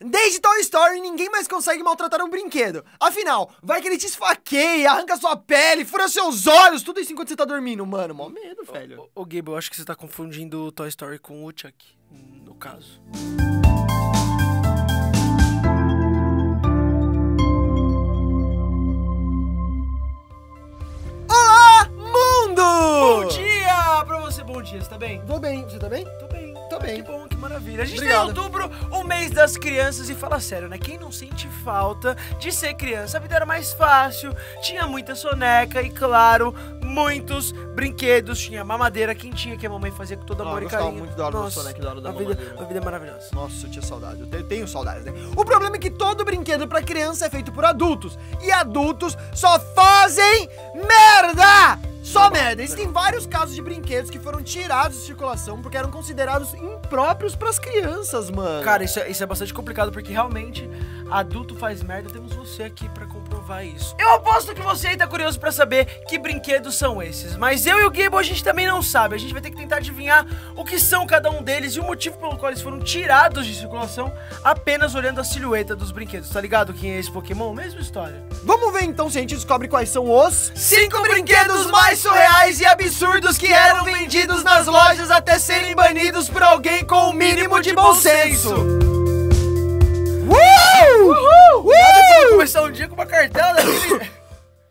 Desde Toy Story, ninguém mais consegue maltratar um brinquedo. Afinal, vai que ele te esfaqueia, arranca sua pele, fura seus olhos, tudo isso enquanto você tá dormindo, mano. Mó medo, velho. Ô, Gabe, eu acho que você tá confundindo o Toy Story com o Chuck, no caso. Olá, mundo! Bom dia pra você, bom dia, você tá bem? Tô bem, você tá bem? Tô bem bem. Que bom, que maravilha. A gente tá Obrigado. tem outubro, o mês das crianças, e fala sério, né? Quem não sente falta de ser criança? A vida era mais fácil, tinha muita soneca e, claro, muitos brinquedos. Tinha mamadeira quentinha que a mamãe fazia com todo ah, amor e carinho. muito da hora Nossa, do soneca, da hora da a vida, a vida é maravilhosa. Nossa, eu tinha saudade. Eu tenho, tenho saudades, né? O problema é que todo brinquedo pra criança é feito por adultos. E adultos só fazem merda! Só merda. Existem vários casos de brinquedos que foram tirados de circulação porque eram considerados impróprios para as crianças, mano. Cara, isso é, isso é bastante complicado porque realmente Adulto faz merda, temos você aqui para comprovar isso. Eu aposto que você aí tá é curioso para saber que brinquedos são esses, mas eu e o Gable a gente também não sabe. A gente vai ter que tentar adivinhar o que são cada um deles e o motivo pelo qual eles foram tirados de circulação apenas olhando a silhueta dos brinquedos. Tá ligado quem é esse Pokémon? Mesma história. Vamos ver então se a gente descobre quais são os cinco brinquedos mais surreais e absurdos que eram vendidos nas lojas até serem banidos por alguém com o mínimo de bom senso. Uhul! Uhul! começar um dia com uma cartela.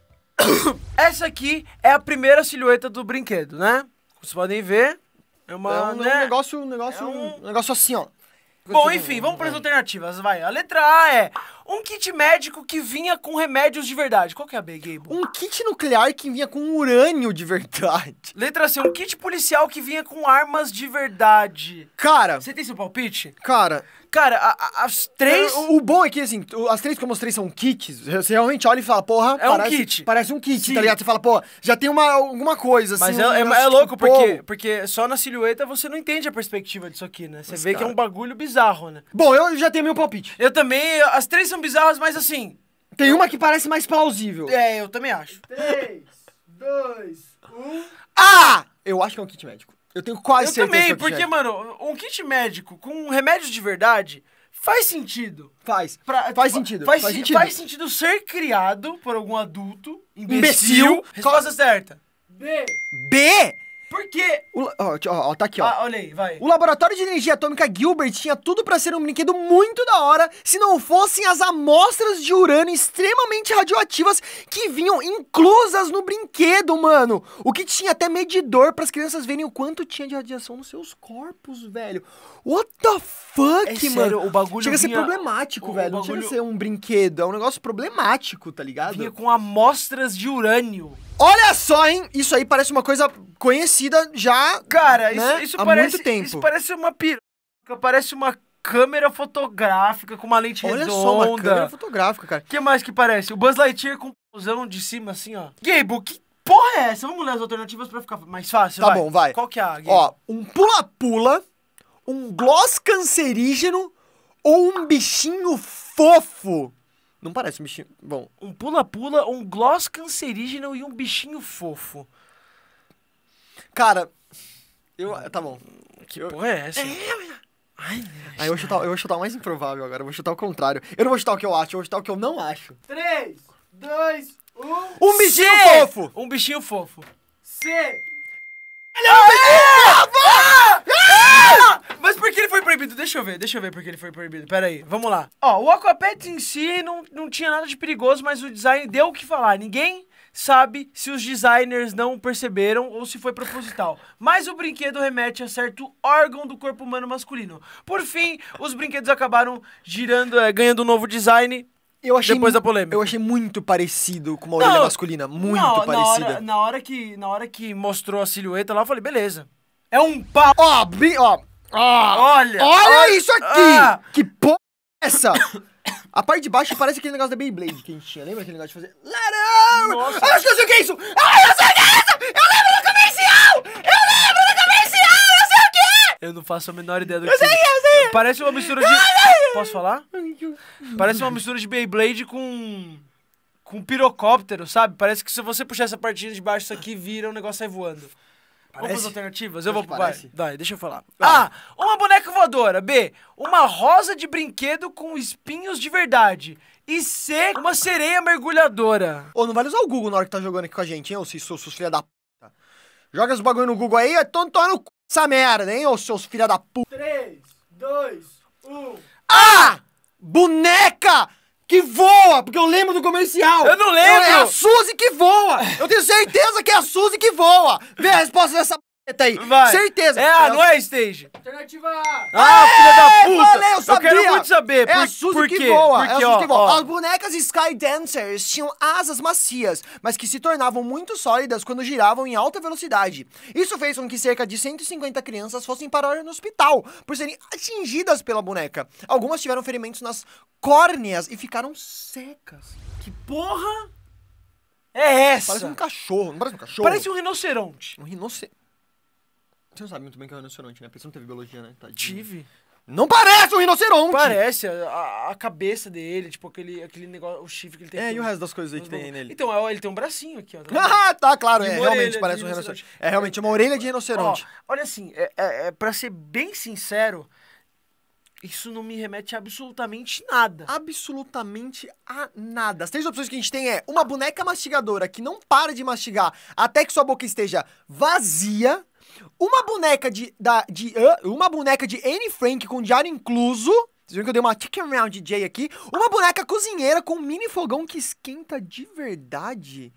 Essa aqui é a primeira silhueta do brinquedo, né? Como vocês podem ver, é uma... É um, né? um negócio, um negócio, é um... um negócio assim, ó. Bom, enfim, vamos para as alternativas, vai. A letra A é um kit médico que vinha com remédios de verdade. Qual que é a B, Gable? Um kit nuclear que vinha com urânio de verdade. Letra C, um kit policial que vinha com armas de verdade. Cara. Você tem seu palpite? Cara. Cara, a, a, as três. É, o, o, bom é que, assim, as três que eu mostrei são kits. Você realmente olha e fala, porra. É parece, um kit. Parece um kit, tá Sim. tá ligado? Você fala, pô, já tem uma, alguma coisa, assim. É, Mas é, é, é louco, tipo, porque, porque só na silhueta você não entende a perspectiva disso aqui, né? Você Mas vê cara. que é um bagulho bizarro, né? Bom, eu já tenho meu palpite. Eu também. As três são bizarras, mas assim. Tem uma que parece mais plausível. É, eu também acho. 3, 2, 1. Ah! Eu acho que é um kit médico. Eu tenho quase eu certeza. Eu também, é porque, mano, um kit médico com um remédio de verdade faz sentido. Faz. Pra, faz, sentido. Faz, faz, sentido. Faz sentido ser criado por algum adulto, imbecil. imbecil. Resposta certa. B. B? Porque. O, ó, ó, tá aqui, ó. Ah, olha aí, vai. O laboratório de energia atômica Gilbert tinha tudo para ser um brinquedo muito da hora se não fossem as amostras de urânio extremamente radioativas que vinham inclusas no brinquedo, mano. O que tinha até medidor para as crianças verem o quanto tinha de radiação nos seus corpos, velho. What the fuck, é mano? Sério, o bagulho chega vinha... a ser problemático, o velho. O bagulho... Não chega a ser um brinquedo, é um negócio problemático, tá ligado? Vinha com amostras de urânio. Olha só, hein? Isso aí parece uma coisa conhecida já. Cara, né? isso, isso há parece. Muito tempo. Isso parece uma piroca, parece uma câmera fotográfica com uma lente Olha redonda. Olha só, uma câmera fotográfica, cara. O que mais que parece? O Buzz Lightyear com um pauzão de cima, assim, ó. Gable, que porra é essa? Vamos ler as alternativas pra ficar mais fácil, Tá vai. bom, vai. Qual que é a, Ó, um pula-pula, um gloss cancerígeno ou um bichinho fofo. Não parece um bichinho. Bom. Um pula-pula, um gloss cancerígeno e um bichinho fofo. Cara, eu. Tá bom. Que eu... porra é essa? É, Ai, Aí eu vou, chutar, eu vou chutar o mais improvável agora, eu vou chutar o contrário. Eu não vou chutar o que eu acho, eu vou chutar o que eu não acho. 3, 2, 1. Um bichinho C! fofo! Um bichinho fofo. C! É não, Deixa eu ver, deixa eu ver porque ele foi proibido. Pera aí, vamos lá. Ó, o Aquapet em si não, não tinha nada de perigoso, mas o design deu o que falar. Ninguém sabe se os designers não perceberam ou se foi proposital. Mas o brinquedo remete a certo órgão do corpo humano masculino. Por fim, os brinquedos acabaram girando, é, ganhando um novo design. Eu achei Depois da polêmica. Eu achei muito parecido com uma orelha masculina. Muito Não, na parecida. hora, na, hora que, na hora que mostrou a silhueta lá, eu falei, beleza. É um pau. Ó, brin- ó, ah, olha! Olha, olha isso aqui! Ah. Que porra é essa? A parte de baixo parece aquele negócio da Beyblade que a gente tinha. Lembra aquele negócio de fazer... Larão! Eu acho que eu sei o que é isso! Ah, eu sei o que é isso! Eu lembro do comercial! Eu lembro do comercial! Eu sei o que é! Eu não faço a menor ideia do eu que é isso! é. Eu sei, eu sei! Parece uma mistura de... Posso falar? Parece uma mistura de Beyblade com... Com pirocóptero, sabe? Parece que se você puxar essa partinha de baixo, isso aqui vira, um negócio sai voando. Parece? Vamos alternativas? Eu Acho vou. Vai, vai, deixa eu falar. Ah. A. Uma boneca voadora. B. Uma rosa de brinquedo com espinhos de verdade. E C. Uma sereia mergulhadora. Ô, não vale usar o Google na hora que tá jogando aqui com a gente, hein, ô, seus, seus filha da puta. Joga os bagulho no Google aí, é tonto no c... essa merda, hein, ô, seus filha da puta. 3, 2, 1. A! Boneca! que voa, porque eu lembro do comercial. Eu não lembro. É a Suzy que voa. Eu tenho certeza que é a Suzy que voa. Vê a resposta dessa Tá aí. Vai. Certeza. É a, não é, Stage? Alternativa A. Ah, filha da puta. eu, sabia. eu quero muito saber. É por, a Suzy por que voa. Porque, é a Suzy ó, que voa. Ó. As bonecas Sky Dancers tinham asas macias, mas que se tornavam muito sólidas quando giravam em alta velocidade. Isso fez com que cerca de 150 crianças fossem parar no hospital, por serem atingidas pela boneca. Algumas tiveram ferimentos nas córneas e ficaram secas. Que porra é essa? Parece um cachorro. Não parece um cachorro? Parece um rinoceronte. Um rinoceronte. Você não sabe muito bem que é um rinoceronte, né? Porque você não teve biologia, né? Tadinho. Tive. Não parece um rinoceronte! Parece, a, a cabeça dele, tipo, aquele, aquele negócio, o chifre que ele tem. É, aqui, e o resto das coisas aí que tem nele? Então, ó, é, ele tem um bracinho aqui, ó. Ah, tá, claro, é, realmente parece um rinoceronte. É realmente uma orelha de rinoceronte. Ó, olha assim, é, é, é, pra ser bem sincero, isso não me remete a absolutamente nada. Absolutamente a nada. As três opções que a gente tem é uma boneca mastigadora que não para de mastigar até que sua boca esteja vazia uma boneca de. Da, de uh, uma boneca de Anne Frank com diário incluso. Vocês viram que eu dei uma chicken round DJ aqui? Uma boneca cozinheira com um mini fogão que esquenta de verdade.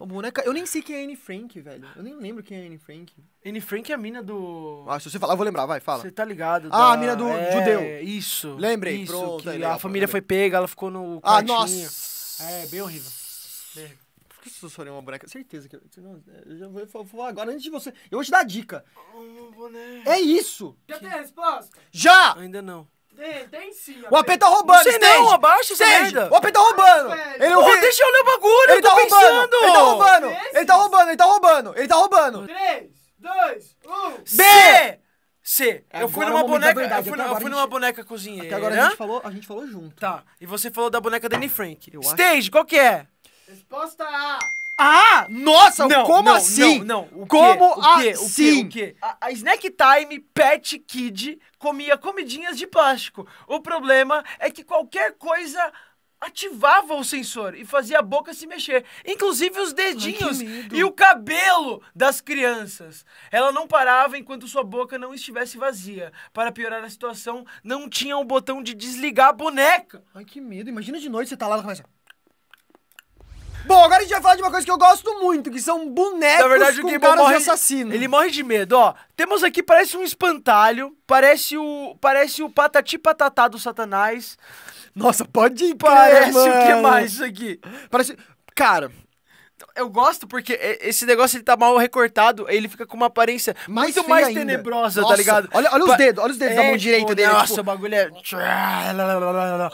Uma boneca. Eu nem sei quem é Anne Frank, velho. Eu nem lembro quem é Anne Frank. Anne Frank é a mina do. Ah, se você falar, eu vou lembrar, vai, fala. Você tá ligado. Ah, a mina do é, judeu. Isso. Lembrei, isso, pronto. Aí, a família foi pega, ela ficou no. Ah, quartinho. Ah, nossa. É, bem horrível. Bem horrível que você é uma boneca? Certeza que eu. Não, é, eu já vou, vou, agora antes de você. Eu vou te dar a dica. É isso! Já tem a resposta? Já! Ainda não. Tem, tem sim. O AP tá roubando, Não não, abaixa essa merda. O AP tá roubando. Ele não... oh, deixa eu ler o bagulho, ele eu tá roubando. Tá ele tá roubando, ele tá roubando, ele tá roubando, ele tá roubando. 3, 2, 1... B! C. É, eu fui numa boneca, eu fui, eu fui numa gente... boneca cozinheira. Até agora a gente falou, a gente falou junto. Tá. E você falou da boneca Danny Frank. Eu Stage, acho... qual que é? Resposta A. Ah, nossa, não, como não, assim? Não, não. O como quê? O assim? O quê? Assim? O quê? A, a, Snack Time Pet Kid comia comidinhas de plástico. O problema é que qualquer coisa ativava o sensor e fazia a boca se mexer, inclusive os dedinhos Ai, e o cabelo das crianças. Ela não parava enquanto sua boca não estivesse vazia. Para piorar a situação, não tinha um botão de desligar a boneca. Ai, que medo. Imagina de noite você tá lá e começa... Bom, agora a gente vai falar de uma coisa que eu gosto muito, que são bonecos Na verdade, com o caras morre, de assassino. Ele morre de medo, ó. Temos aqui, parece um espantalho, parece o parece o patati patatá do satanás. Nossa, pode ir, Parece mano. o que mais isso aqui? Parece... Cara, eu gosto porque esse negócio ele tá mal recortado, ele fica com uma aparência mais muito mais ainda. tenebrosa, tá Nossa. tá ligado? Olha, olha os pa... dedos, olha os dedos é, da mão é, direita tipo, dele. Nossa, tipo... o bagulho é.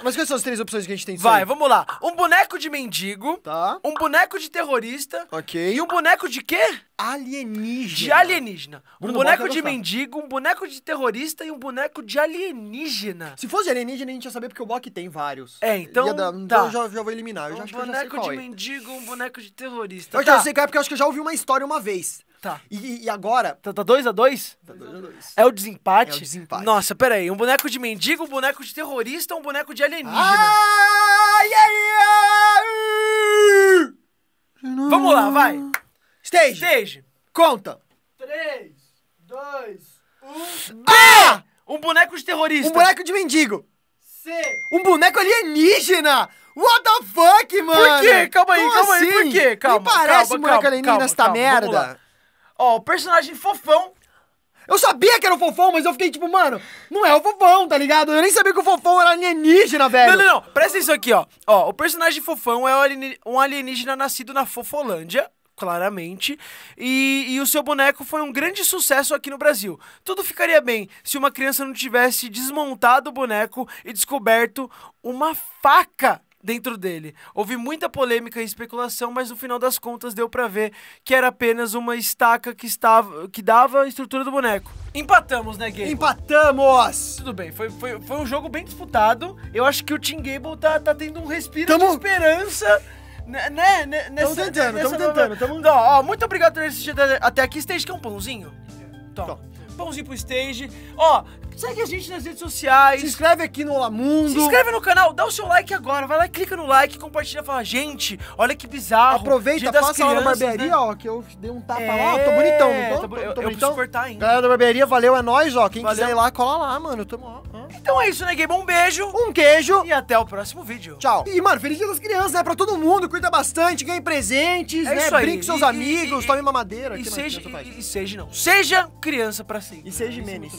Mas quais são as três opções que a gente tem? Vai, aí? vamos lá. Um boneco de mendigo. Tá. Um boneco de terrorista. Ok. E um boneco de quê? alienígena. De alienígena. Bruno um boneco de mendigo, um boneco de terrorista e um boneco de alienígena. Se fosse alienígena, a gente ia saber porque o Loki tem vários. É, então. Dar, então tá. Então eu já, já vou eliminar. Eu um já, acho boneco que eu já sei de é. mendigo, um boneco de terrorista. Eu tá. já sei qual é porque eu acho que eu já ouvi uma história uma vez. Tá. E, e agora. Tá 2x2? Tá 2x2. Tá é o desempate? É o desempate. Nossa, pera aí. Um boneco de mendigo, um boneco de terrorista, ou um boneco de alienígena. Ah, yeah, yeah. Vamos lá, vai. Stage. Stage. Conta. 3, 2, 1. Ah! Um boneco de terrorista. Um boneco de mendigo. C. Um boneco alienígena. What the fuck, mano? Por quê? Calma aí, Como calma assim? aí. Por assim? quê? Calma, Nem parece calma, um boneco alienígena essa merda. Ó, o personagem fofão eu sabia que era o fofão, mas eu fiquei tipo, mano, não é o fofão, tá ligado? Eu nem sabia que o fofão era alienígena, velho. Não, não, não. Presta isso aqui, ó. Ó, o personagem fofão é um alienígena nascido na Fofolândia claramente. E, e, o seu boneco foi um grande sucesso aqui no Brasil. Tudo ficaria bem se uma criança não tivesse desmontado o boneco e descoberto uma faca dentro dele. Houve muita polêmica e especulação, mas no final das contas deu para ver que era apenas uma estaca que estava que dava a estrutura do boneco. Empatamos, né, Gabe? Empatamos! Tudo bem, foi, foi, foi um jogo bem disputado. Eu acho que o Team Gable tá, tá tendo um respiro Tamo... de esperança né, né, né? nessa, tamo tentando, tamo tentando. Tamo... Então, ó, muito obrigado por ter assistido até aqui. Stage, quer um pãozinho? Toma. Toma pãozinho pro stage. Ó, segue a gente nas redes sociais. Se inscreve aqui no Olá Mundo. Se inscreve no canal, dá o seu like agora. Vai lá, clica no like, compartilha, fala, gente, olha que bizarro. Aproveita, passa crianças, lá na barbearia, né? ó, que eu dei um tapa é, lá, ó, é, tô bonitão, não tô? Tá, tô, tô, eu, tô eu bonitão. cortar ainda. Galera da barbearia, valeu, é nóis, ó. Quem valeu. quiser ir lá, cola lá, mano. Tamo, ó. Então é isso, né, Gabe? Um beijo. Um queijo. E até o próximo vídeo. Tchau. E, mano, feliz dia das crianças, né? Pra todo mundo. Cuida bastante, ganhe presentes, é né? Isso aí. Brinque com seus e, amigos, e, tome mamadeira. E seja, e, e, seja não. Seja criança pra sempre. E né? é seja menos.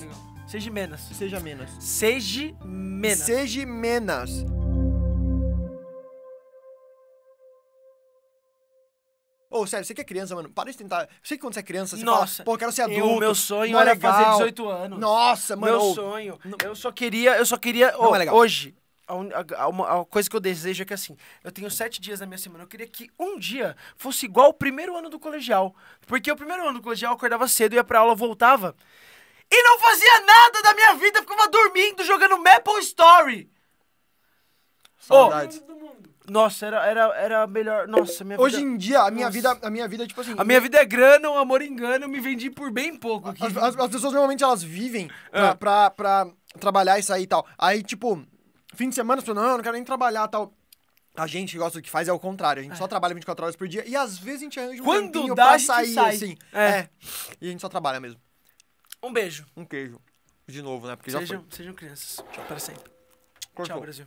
Seja menos. Seja menos. Seja menos. Seja menos. Ou, oh, sério, você que é criança, mano, para de tentar. sei que quando você é criança, você Nossa, fala, pô, quero ser adulto. Eu, meu sonho é era legal. fazer 18 anos. Nossa, mano. Meu oh, sonho. Não, eu só queria, eu só queria. Oh, é hoje, a, a, a, a, coisa que eu desejo é que assim, eu tenho sete dias na minha semana. Eu queria que um dia fosse igual o primeiro ano do colegial. Porque o primeiro ano do colegial eu acordava cedo, ia pra aula, voltava. E não fazia nada da minha vida, ficava dormindo, jogando Maple Story. Saudades. Oh, nossa, era, era, era melhor. Nossa, minha Hoje vida... em dia, a minha vida, a minha vida, tipo assim. A minha vida é grana, o amor engana, eu me vendi por bem pouco. Que... As, as, as, pessoas normalmente elas vivem ah. pra, ah. pra, pra, trabalhar e sair e tal. Aí, tipo, fim de semana, as pessoas, não, não quero nem trabalhar tal. A gente que gosta do que faz é o contrário. A gente é. só trabalha 24 horas por dia e às vezes a gente arranja um Quando dá, pra sair, sai. assim. É. é. E a gente só trabalha mesmo. Um beijo. Um queijo. De novo, né? Porque sejam, já foi. Sejam crianças. Tchau pra sempre. Cortou. Tchau, Brasil.